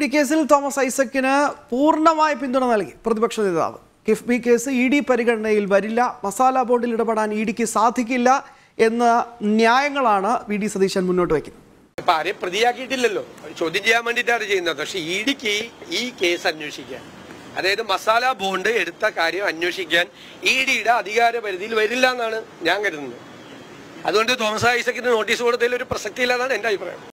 D കേസിൽ Thomas ഐസക്കിന് പൂർണ്ണമായ പിന്തുണ നൽകി പ്രതിപക്ഷ നേതാവ് കിഫ്ബി കേസ് ഇ ഡി പരിഗണനയിൽ വരില്ല മസാല ബോർഡിൽ ഇടപെടാൻ ഇ ഡിക്ക് സാധിക്കില്ല എന്ന ന്യായങ്ങളാണ് വി ഡി സതീശൻ മുന്നോട്ട് വയ്ക്കുന്നത് ഇപ്പൊ ആരെയും പ്രതിയാക്കിയിട്ടില്ലല്ലോ ചോദ്യം ചെയ്യാൻ വേണ്ടിയിട്ടാണ് ചെയ്യുന്നത് പക്ഷെ ഇ ഡിക്ക് ഈ കേസ് അന്വേഷിക്കാൻ അതായത് മസാല ബോണ്ട് എടുത്ത കാര്യം അന്വേഷിക്കാൻ ഇ ഡിയുടെ അധികാര പരിധിയിൽ വരില്ല എന്നാണ് ഞാൻ കരുതുന്നത് അതുകൊണ്ട് തോമസ് ഐസക്കിന് നോട്ടീസ് കൊടുത്തതിൽ ഒരു പ്രസക്തി ഇല്ലാതാണ് എന്റെ അഭിപ്രായം